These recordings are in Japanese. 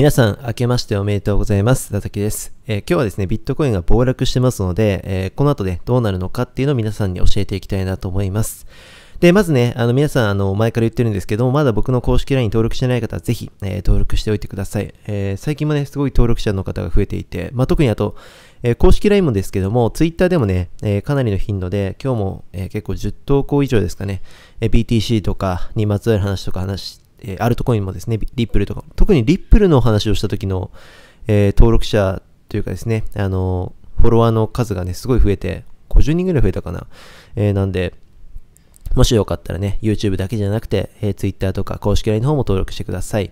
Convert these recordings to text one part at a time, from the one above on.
皆さん、明けましておめでとうございます。佐々木です。えー、今日はですね、ビットコインが暴落してますので、えー、この後ね、どうなるのかっていうのを皆さんに教えていきたいなと思います。で、まずね、あの、皆さん、あの、前から言ってるんですけども、まだ僕の公式 LINE 登録してない方は、ぜひ、えー、登録しておいてください。えー、最近もね、すごい登録者の方が増えていて、まあ、特にあと、えー、公式 LINE もですけども、Twitter でもね、えかなりの頻度で、今日も、え結構10投稿以上ですかね、え BTC とかにまつわる話とか話えー、アルトコインもですね、リップルとか、特にリップルのお話をした時の、えー、登録者というかですね、あのフォロワーの数がね、すごい増えて、50人ぐらい増えたかな。えー、なんで、もしよかったらね、YouTube だけじゃなくて、えー、Twitter とか公式 LINE の方も登録してください。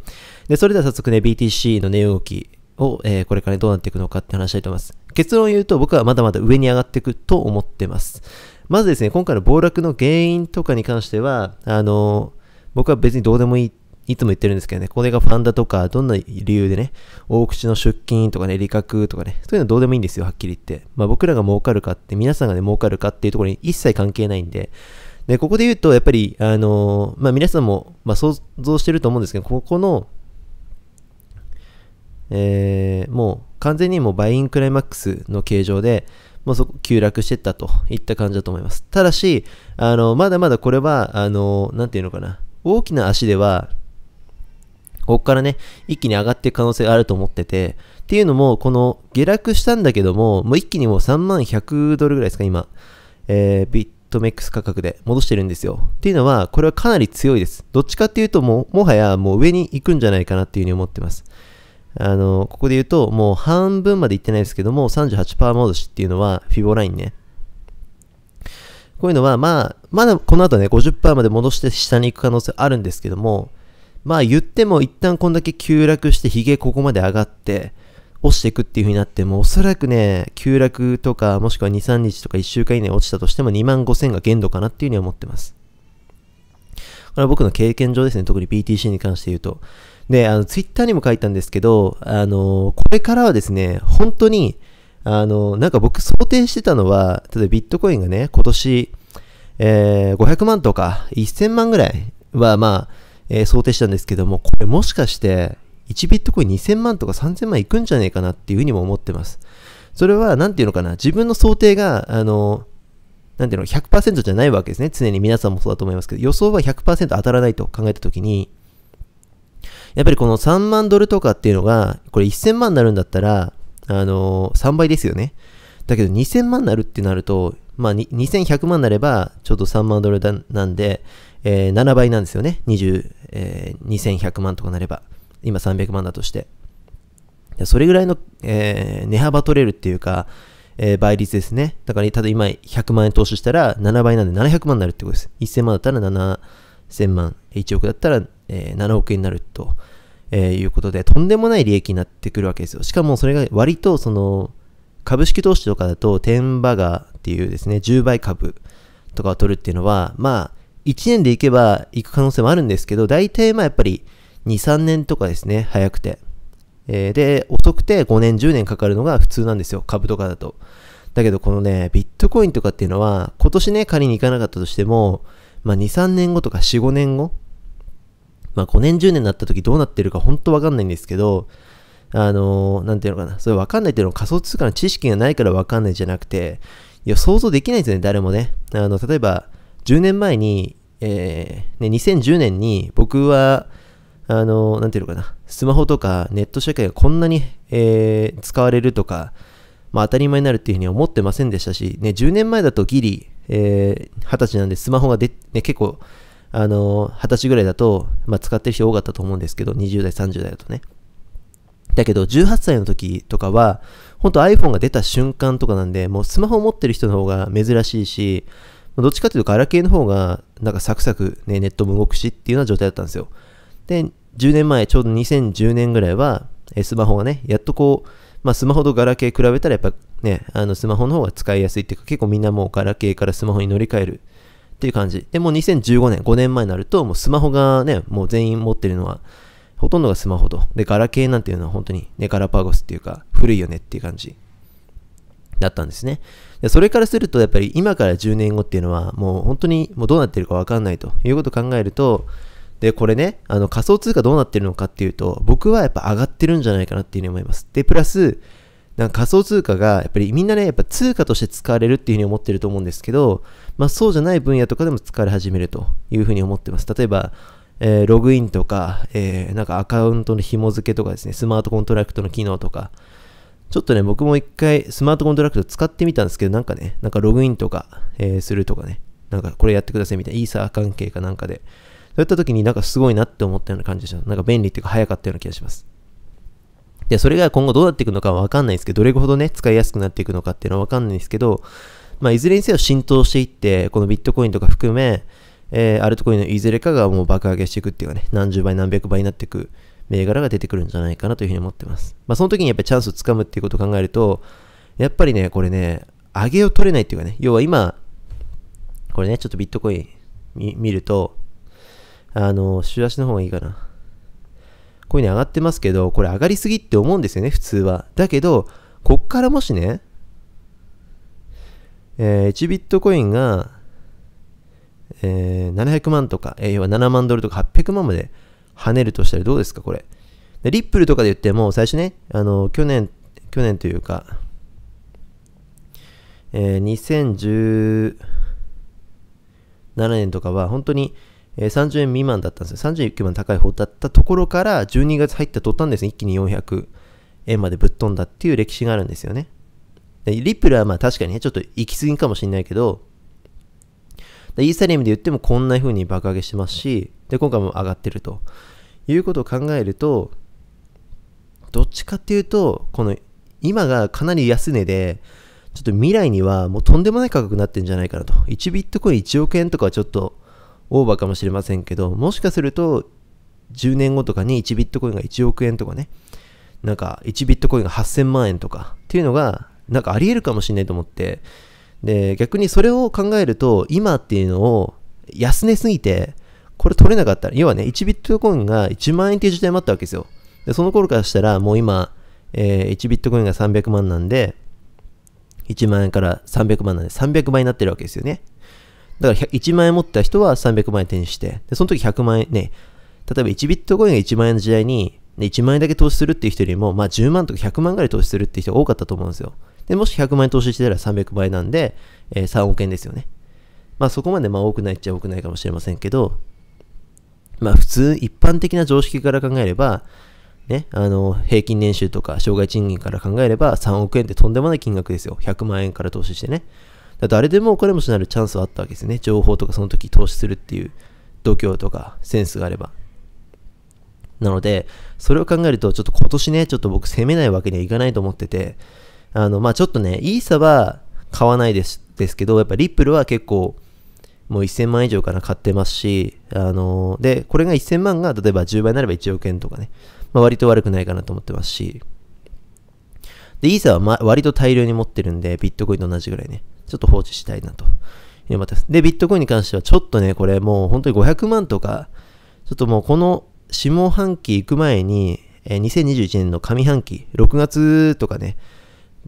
で、それでは早速ね、BTC の値動きを、えー、これから、ね、どうなっていくのかって話したいと思います。結論を言うと、僕はまだまだ上に上がっていくと思ってます。まずですね、今回の暴落の原因とかに関しては、あの僕は別にどうでもいい。いつも言ってるんですけどね、これがファンダとか、どんな理由でね、大口の出金とかね、利確とかね、そういうのどうでもいいんですよ、はっきり言って。まあ僕らが儲かるかって、皆さんがね、儲かるかっていうところに一切関係ないんで、で、ここで言うと、やっぱり、あのー、まあ皆さんも、まあ想像してると思うんですけど、ここの、えー、もう完全にもうバインクライマックスの形状で、もうそこ急落してったといった感じだと思います。ただし、あの、まだまだこれは、あの、なんていうのかな。大きな足では、ここからね、一気に上がっていく可能性があると思ってて、っていうのも、この下落したんだけども、もう一気にもう3万100ドルぐらいですか、今。えー、ビットメックス価格で戻してるんですよ。っていうのは、これはかなり強いです。どっちかっていうと、もう、もはやもう上に行くんじゃないかなっていうふうに思ってます。あの、ここで言うと、もう半分まで行ってないですけども、38%戻しっていうのは、フィボラインね。こういうのは、まあ、まだこの後ね、50%まで戻して下に行く可能性あるんですけども、まあ言っても一旦こんだけ急落して、ヒゲここまで上がって、落ちていくっていう風になっても、おそらくね、急落とか、もしくは2、3日とか1週間以内落ちたとしても2万5000が限度かなっていう風に思ってます。これは僕の経験上ですね、特に BTC に関して言うと。で、あの、ツイッターにも書いたんですけど、あの、これからはですね、本当にあの、なんか僕想定してたのは、例えばビットコインがね、今年、えー、500万とか1000万ぐらいは、まあ、えー、想定したんですけども、これもしかして、1ビットコイン2000万とか3000万いくんじゃねえかなっていうふうにも思ってます。それは、なんていうのかな、自分の想定が、あの、なんていうの、100%じゃないわけですね。常に皆さんもそうだと思いますけど、予想は100%当たらないと考えたときに、やっぱりこの3万ドルとかっていうのが、これ1000万になるんだったら、あのー、3倍ですよね。だけど2000万になるってなると、まあ、2100万になれば、ちょうど3万ドルなんで、えー、7倍なんですよね。20、えー、2100万とかなれば。今300万だとして。それぐらいの、えー、値幅取れるっていうか、えー、倍率ですね。だから、ただ今100万円投資したら7倍なんで700万になるってことです。1000万だったら7000万、1億だったら、えー、7億円になると。えー、いうことで、とんでもない利益になってくるわけですよ。しかもそれが割とその、株式投資とかだと、テンバガーっていうですね、10倍株とかを取るっていうのは、まあ、1年で行けば行く可能性もあるんですけど、大体まあやっぱり2、3年とかですね、早くて。えー、で、遅くて5年、10年かかるのが普通なんですよ、株とかだと。だけどこのね、ビットコインとかっていうのは、今年ね、仮に行かなかったとしても、まあ2、3年後とか4、5年後まあ5年10年になった時どうなってるか本当わかんないんですけど、あのー、なんていうのかな、それわかんないっていうのは仮想通貨の知識がないからわかんないじゃなくて、いや、想像できないですよね、誰もね。あの、例えば、10年前に、えー、ね、2010年に僕は、あのー、なんていうのかな、スマホとかネット社会がこんなに、えー、使われるとか、まあ、当たり前になるっていうふうに思ってませんでしたし、ね、10年前だとギリ、えー、20歳なんでスマホがで、ね、結構、あの、二十歳ぐらいだと、まあ、使ってる人多かったと思うんですけど、20代、30代だとね。だけど、18歳の時とかは、ほんと iPhone が出た瞬間とかなんで、もうスマホを持ってる人の方が珍しいし、どっちかっていうとガラケーの方が、なんかサクサク、ね、ネットも動くしっていうような状態だったんですよ。で、10年前、ちょうど2010年ぐらいは、スマホがね、やっとこう、まあ、スマホとガラケー比べたらやっぱね、あのスマホの方が使いやすいっていうか、結構みんなもうガラケーからスマホに乗り換えるっていう感じ。で、もう2015年、5年前になると、もうスマホがね、もう全員持ってるのは、ほとんどがスマホと。で、ガラケーなんていうのは本当に、ね、ガラパゴスっていうか、古いよねっていう感じだったんですね。で、それからすると、やっぱり今から10年後っていうのは、もう本当にもうどうなってるかわかんないということを考えると、で、これね、あの仮想通貨どうなってるのかっていうと、僕はやっぱ上がってるんじゃないかなっていうふうに思います。で、プラス、なんか仮想通貨が、やっぱりみんなね、やっぱ通貨として使われるっていうふうに思ってると思うんですけど、まあ、そうじゃない分野とかでも使われ始めるというふうに思ってます。例えば、えー、ログインとか、えー、なんかアカウントの紐付けとかですね、スマートコントラクトの機能とか、ちょっとね、僕も一回スマートコントラクト使ってみたんですけど、なんかね、なんかログインとか、えー、するとかね、なんかこれやってくださいみたいな、イーサー関係かなんかで、そういった時になんかすごいなって思ったような感じでした。なんか便利っていうか早かったような気がします。で、それが今後どうなっていくのかはわかんないんですけど、どれほどね、使いやすくなっていくのかっていうのはわかんないんですけど、まあ、いずれにせよ浸透していって、このビットコインとか含め、えー、アルトコインのいずれかがもう爆上げしていくっていうかね、何十倍何百倍になっていく銘柄が出てくるんじゃないかなというふうに思ってます。まあ、その時にやっぱりチャンスをつかむっていうことを考えると、やっぱりね、これね、上げを取れないっていうかね、要は今、これね、ちょっとビットコイン見ると、あの、週足の方がいいかな。こういううに上がってますけど、これ上がりすぎって思うんですよね、普通は。だけど、こっからもしね、えー、1ビットコインが、えー、700万とか、え要は7万ドルとか800万まで跳ねるとしたらどうですか、これ。でリップルとかで言っても、最初ね、あの、去年、去年というか、えー、2017年とかは本当に、えー、30円未満だったんですよ。39万高い方だったところから12月入った途端ですね、一気に400円までぶっ飛んだっていう歴史があるんですよね。リップルはまあ確かにね、ちょっと行き過ぎかもしれないけど、イーサリアムで言ってもこんな風に爆上げしてますし、で、今回も上がってるということを考えると、どっちかっていうと、この今がかなり安値で、ちょっと未来にはもうとんでもない価格になってんじゃないかなと。1ビットコイン1億円とかはちょっとオーバーかもしれませんけど、もしかすると10年後とかに1ビットコインが1億円とかね、なんか1ビットコインが8000万円とかっていうのがなんかありえるかもしれないと思って、で、逆にそれを考えると、今っていうのを安値すぎて、これ取れなかったら、要はね、1ビットコインが1万円っていう時代もあったわけですよ。で、その頃からしたら、もう今、えー、1ビットコインが300万なんで、1万円から300万なんで、300倍になってるわけですよね。だから、1万円持った人は300万円手にして、で、その時100万円ね、例えば1ビットコインが1万円の時代に、1万円だけ投資するっていう人よりも、まあ10万とか100万ぐらい投資するっていう人が多かったと思うんですよ。で、もし100万円投資してたら300倍なんで、えー、3億円ですよね。まあそこまでまあ多くないっちゃ多くないかもしれませんけど、まあ普通、一般的な常識から考えれば、ね、あの、平均年収とか、障害賃金から考えれば、3億円ってとんでもない金額ですよ。100万円から投資してね。だって誰でもお金持ちになるチャンスはあったわけですね。情報とかその時投資するっていう度胸とかセンスがあれば。なので、それを考えると、ちょっと今年ね、ちょっと僕攻めないわけにはいかないと思ってて、あの、まあ、ちょっとね、イーサは買わないですですけど、やっぱリップルは結構、もう1000万以上から買ってますし、あので、これが1000万が例えば10倍になれば1億円とかね、まあ、割と悪くないかなと思ってますし、で、イーサは、ま、割と大量に持ってるんで、ビットコインと同じぐらいね、ちょっと放置したいなとまたで、ビットコインに関してはちょっとね、これもう本当に500万とか、ちょっともうこの下半期行く前に、え2021年の上半期、6月とかね、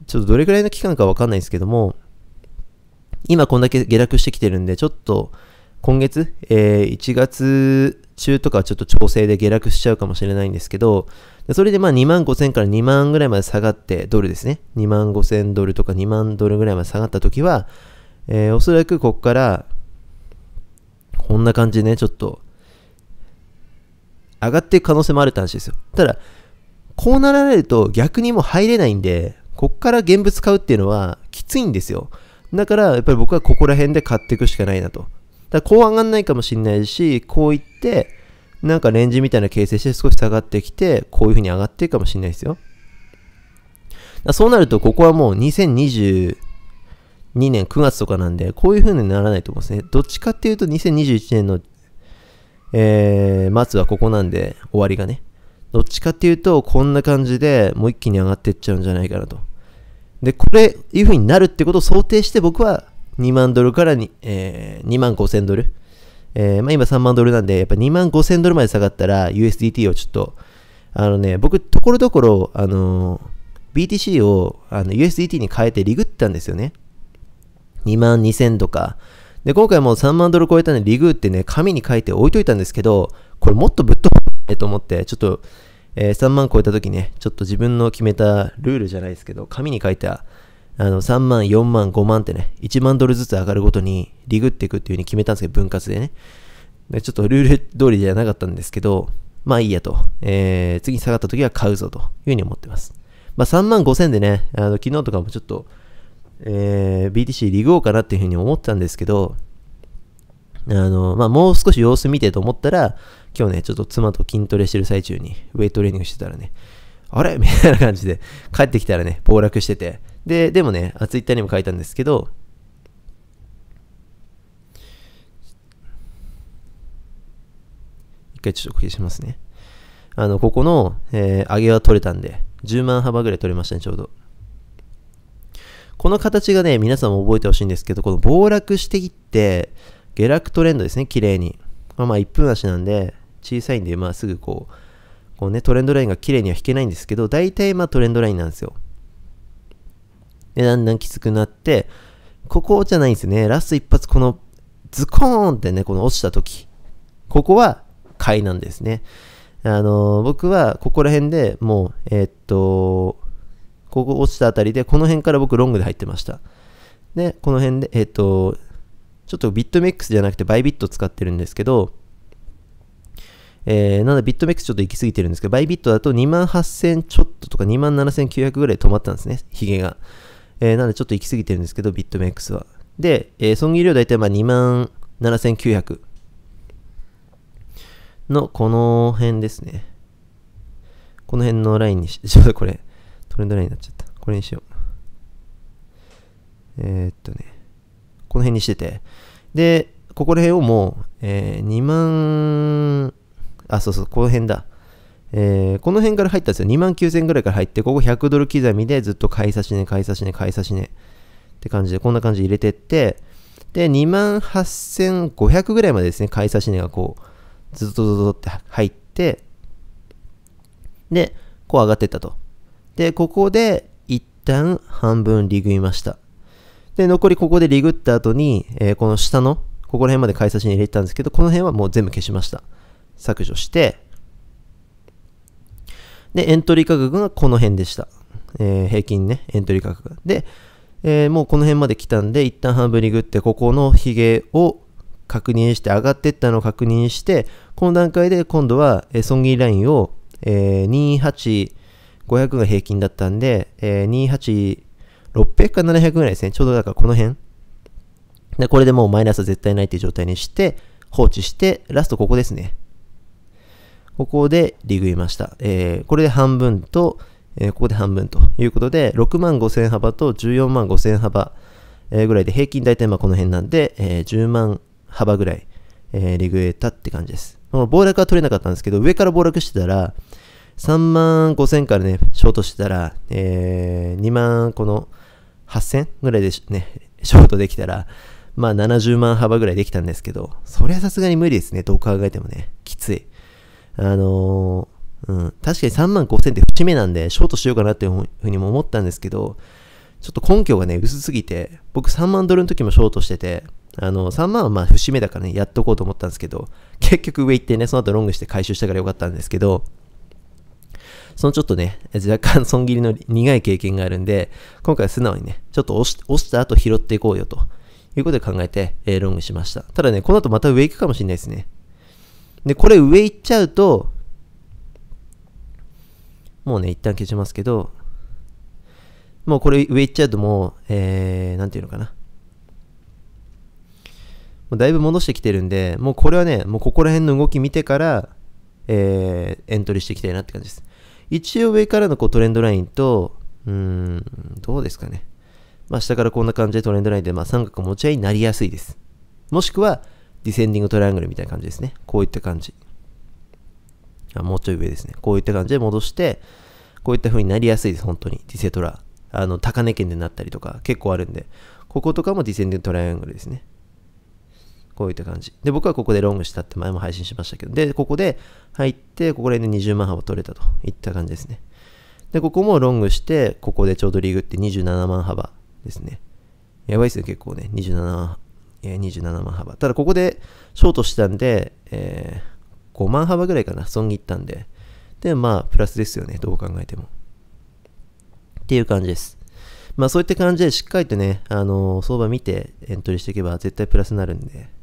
ちょっとどれくらいの期間かわかんないですけども、今こんだけ下落してきてるんで、ちょっと今月、えー、1月中とかちょっと調整で下落しちゃうかもしれないんですけど、それでまあ2万5000から2万ぐらいまで下がって、ドルですね。2万5000ドルとか2万ドルぐらいまで下がった時は、えー、おそらくここから、こんな感じでね、ちょっと、上がっていく可能性もあるって話ですよ。ただ、こうなられると逆にもう入れないんで、こっから現物買うっていうのはきついんですよ。だから、やっぱり僕はここら辺で買っていくしかないなと。だこう上がんないかもしれないし、こういって、なんかレンジみたいな形成して少し下がってきて、こういう風に上がっていくかもしれないですよ。だそうなると、ここはもう2022年9月とかなんで、こういう風にならないと思うんですね。どっちかっていうと、2021年の、えー、末はここなんで、終わりがね。どっちかっていうと、こんな感じでもう一気に上がっていっちゃうんじゃないかなと。で、これ、いう風になるってことを想定して僕は2万ドルからに、えー、2万5千ドル。えー、まあ今3万ドルなんで、やっぱ2万5千ドルまで下がったら USDT をちょっと、あのね、僕、ところどころ、あのー、BTC をあの USDT に変えてリグったんですよね。2万2千とか。で、今回もう3万ドル超えたんで、リグってね、紙に書いて置いといたんですけど、これもっとぶっ飛ないと思って、ちょっと、えー、3万超えた時ね、ちょっと自分の決めたルールじゃないですけど、紙に書いた、あの、3万、4万、5万ってね、1万ドルずつ上がるごとに、リグっていくっていう風に決めたんですけど、分割でね。でちょっとルール通りではなかったんですけど、まあいいやと。えー、次に下がった時は買うぞという風に思ってます。まあ3万5千でね、あの、昨日とかもちょっと、えー、BTC リグおうかなっていう風に思ったんですけど、あの、まあ、もう少し様子見てと思ったら、今日ね、ちょっと妻と筋トレしてる最中に、ウェイトレーニングしてたらね、あれ みたいな感じで、帰ってきたらね、暴落してて。で、でもね、ツイッターにも書いたんですけど、一回ちょっとお消しますね。あの、ここの、えー、上げは取れたんで、10万幅ぐらい取れましたね、ちょうど。この形がね、皆さんも覚えてほしいんですけど、この暴落していって、下落トレンドですね、綺麗に。まあ、まあ1分足なんで、小さいんで、まあすぐこう、こうね、トレンドラインが綺麗には引けないんですけど、大体まあトレンドラインなんですよ。で、だんだんきつくなって、ここじゃないんですね。ラスト一発、この、ズコーンってね、この落ちた時。ここは、買いなんですね。あのー、僕は、ここら辺でもう、えー、っと、ここ落ちたあたりで、この辺から僕ロングで入ってました。で、この辺で、えー、っと、ちょっとビットメックスじゃなくてバイビット使ってるんですけど、えー、なんでットメックスちょっと行き過ぎてるんですけど、バイビットだと28,000ちょっととか27,900ぐらい止まったんですね、ヒゲが。えー、なんでちょっと行き過ぎてるんですけど、ビットメックスは。で、えー、損切り量大体まあ27,900のこの辺ですね。この辺のラインにし、ちょっとこれ、トレンドラインになっちゃった。これにしよう。えー、っとね。この辺にしてて。で、ここら辺をもう、えー、2万、あ、そうそう、この辺だ。えー、この辺から入ったんですよ。2万9000ぐらいから入って、ここ100ドル刻みでずっと買い差しね、買い差しね、買い差しね。って感じで、こんな感じで入れてって、で、2万8500ぐらいまでですね、買い差し値がこう、ずっとずっとって入って、で、こう上がってったと。で、ここで、一旦半分利食いました。で、残りここでリグった後に、えー、この下の、ここら辺まで買い差しに入れてたんですけど、この辺はもう全部消しました。削除して、で、エントリー価格がこの辺でした。えー、平均ね、エントリー価格が。で、えー、もうこの辺まで来たんで、一旦半分リグって、ここのヒゲを確認して、上がってったのを確認して、この段階で今度は、えー、損切りラインを、えー、28500が平均だったんで、えー、600か700ぐらいですね。ちょうどだからこの辺。で、これでもうマイナスは絶対ないっていう状態にして、放置して、ラストここですね。ここで利食いました。えー、これで半分と、えー、ここで半分ということで、6万5千幅と14万5千幅、えー、ぐらいで、平均大体まあこの辺なんで、えー、10万幅ぐらい、えー、利食えたって感じです。この暴落は取れなかったんですけど、上から暴落してたら、3万5千からね、ショートしてたら、えー、2万、この、8000ぐらいでね、ショートできたら、まあ70万幅ぐらいできたんですけど、それはさすがに無理ですね。どう考えてもね。きつい。あのー、うん、確かに3万5000って節目なんで、ショートしようかなっていうふうにも思ったんですけど、ちょっと根拠がね、薄すぎて、僕3万ドルの時もショートしてて、あの、3万はまあ節目だからね、やっとこうと思ったんですけど、結局上行ってね、その後ロングして回収したからよかったんですけど、そのちょっとね、若干損切りの苦い経験があるんで、今回素直にね、ちょっと押し押した後拾っていこうよということで考えて、えー、ロングしました。ただね、この後また上行くかもしれないですね。で、これ上行っちゃうと、もうね、一旦消しますけど、もうこれ上行っちゃうともう、えー、なんていうのかな。もうだいぶ戻してきてるんで、もうこれはね、もうここら辺の動き見てから、えー、エントリーしていきたいなって感じです。一応上からのこうトレンドラインと、うーん、どうですかね。まあ、下からこんな感じでトレンドラインで、まあ、三角持ち合いになりやすいです。もしくは、ディセンディングトライアングルみたいな感じですね。こういった感じ。あもうちょい上ですね。こういった感じで戻して、こういった風になりやすいです、本当に。ディセトラ。あの、高値圏でなったりとか、結構あるんで。こことかもディセンディングトライアングルですね。こういった感じ。で、僕はここでロングしたって前も配信しましたけど、で、ここで入って、ここら辺で20万幅取れたといった感じですね。で、ここもロングして、ここでちょうどリーグって27万幅ですね。やばいっすね、結構ね。27、え27万幅。ただ、ここでショートしたんで、えー、5万幅ぐらいかな、損切ったんで。で、まあ、プラスですよね、どう考えても。っていう感じです。まあ、そういった感じでしっかりとね、あのー、相場見てエントリーしていけば絶対プラスになるんで。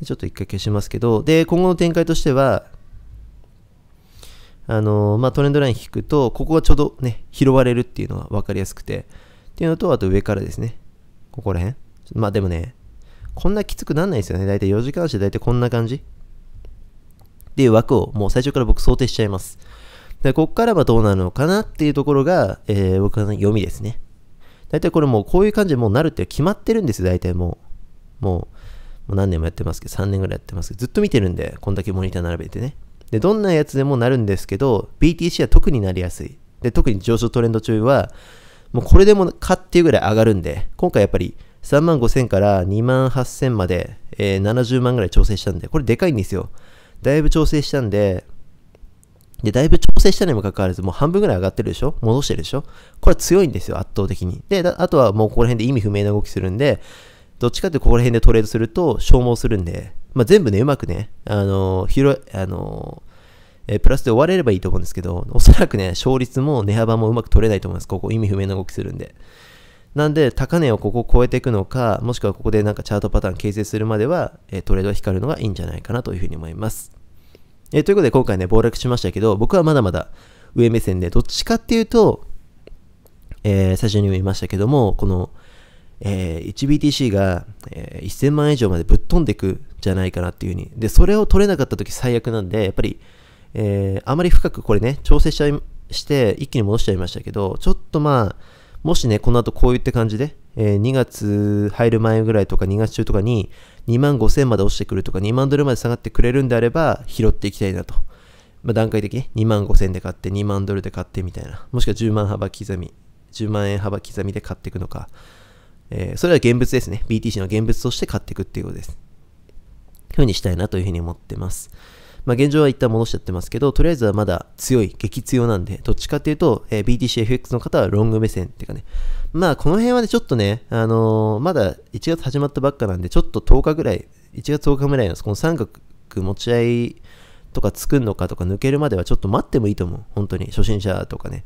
でちょっと一回消しますけど、で、今後の展開としては、あのまあ、トレンドライン引くと、ここがちょうどね、拾われるっていうのが分かりやすくて、っていうのと、あと上からですね、ここら辺。まあでもね、こんなきつくなんないですよね。だいたい4時間足でだいたいこんな感じ。っていう枠をもう最初から僕想定しちゃいます。で、こっからはどうなるのかなっていうところが、えー、僕の読みですね。だいたいこれもうこういう感じでもうなるって決まってるんですよ、だいたいもう。ももう何年もやってますけど、3年ぐらいやってますけど、ずっと見てるんで、こんだけモニター並べてね。で、どんなやつでもなるんですけど、BTC は特になりやすい。で、特に上昇トレンド中は、もうこれでもかっていうぐらい上がるんで、今回やっぱり3万5000から2万8000まで、えー、70万ぐらい調整したんで、これでかいんですよ。だいぶ調整したんで、で、だいぶ調整したにもかかわらず、もう半分ぐらい上がってるでしょ戻してるでしょこれは強いんですよ、圧倒的に。で、あとはもうここら辺で意味不明な動きするんで、どっちかってここら辺でトレードすると消耗するんで、まあ、全部ね、うまくね、あの広い、あのえー、プラスで終われればいいと思うんですけど、おそらくね、勝率も値幅もうまく取れないと思います。ここ意味不明な動きするんで。なんで、高値をここを超えていくのか、もしくはここでなんかチャートパターン形成するまでは、えトレードは光るのがいいんじゃないかなというふうに思います。えということで今回ね、暴落しましたけど、僕はまだまだ上目線で、どっちかっていうと、え最初にも言いましたけども、この、えー、1BTC が、えー、1000万円以上までぶっ飛んでいくじゃないかなっていう風に。で、それを取れなかった時最悪なんで、やっぱり、えー、あまり深くこれね、調整しちゃい、して一気に戻しちゃいましたけど、ちょっとまあ、もしね、この後こういった感じで、えー、2月入る前ぐらいとか2月中とかに2万5000まで落ちてくるとか2万ドルまで下がってくれるんであれば拾っていきたいなと。まあ、段階的に2万5000で買って2万ドルで買ってみたいな。もしくは10万幅刻み、10万円幅刻みで買っていくのか。えー、それは現物ですね。BTC の現物として買っていくっていうことです。ふうにしたいなというふうに思ってます。まあ、現状は一旦戻しちゃってますけど、とりあえずはまだ強い、激強なんで、どっちかっていうと、えー、BTCFX の方はロング目線っていうかね、まあこの辺はね、ちょっとね、あのー、まだ1月始まったばっかなんで、ちょっと10日ぐらい、1月10日ぐらいのこの三角持ち合いとか作るのかとか抜けるまではちょっと待ってもいいと思う。本当に、初心者とかね、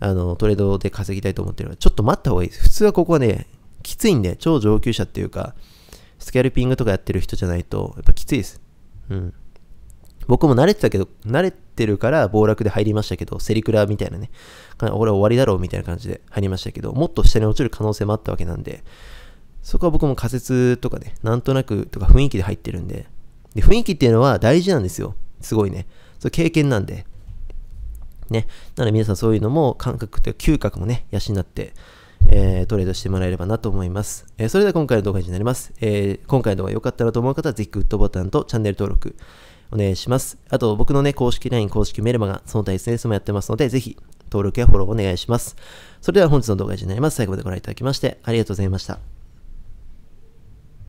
あのトレードで稼ぎたいと思ってるのは、ちょっと待った方がいいです。普通はここはね、きついんで、超上級者っていうか、スキャルピングとかやってる人じゃないと、やっぱきついです。うん。僕も慣れてたけど、慣れてるから暴落で入りましたけど、セリクラみたいなね、俺は終わりだろうみたいな感じで入りましたけど、もっと下に落ちる可能性もあったわけなんで、そこは僕も仮説とかね、なんとなくとか雰囲気で入ってるんで、で雰囲気っていうのは大事なんですよ。すごいね。それ経験なんで。ね。なので皆さんそういうのも感覚というか嗅覚もね、養って、えー、トレードしてもらえればなと思います。えー、それでは今回の動画になります。えー、今回の動画良かったなと思う方は、ぜひグッドボタンとチャンネル登録お願いします。あと、僕のね、公式 LINE、公式メルマガ、その他 SNS もやってますので、ぜひ登録やフォローお願いします。それでは本日の動画になります。最後までご覧いただきまして、ありがとうございました。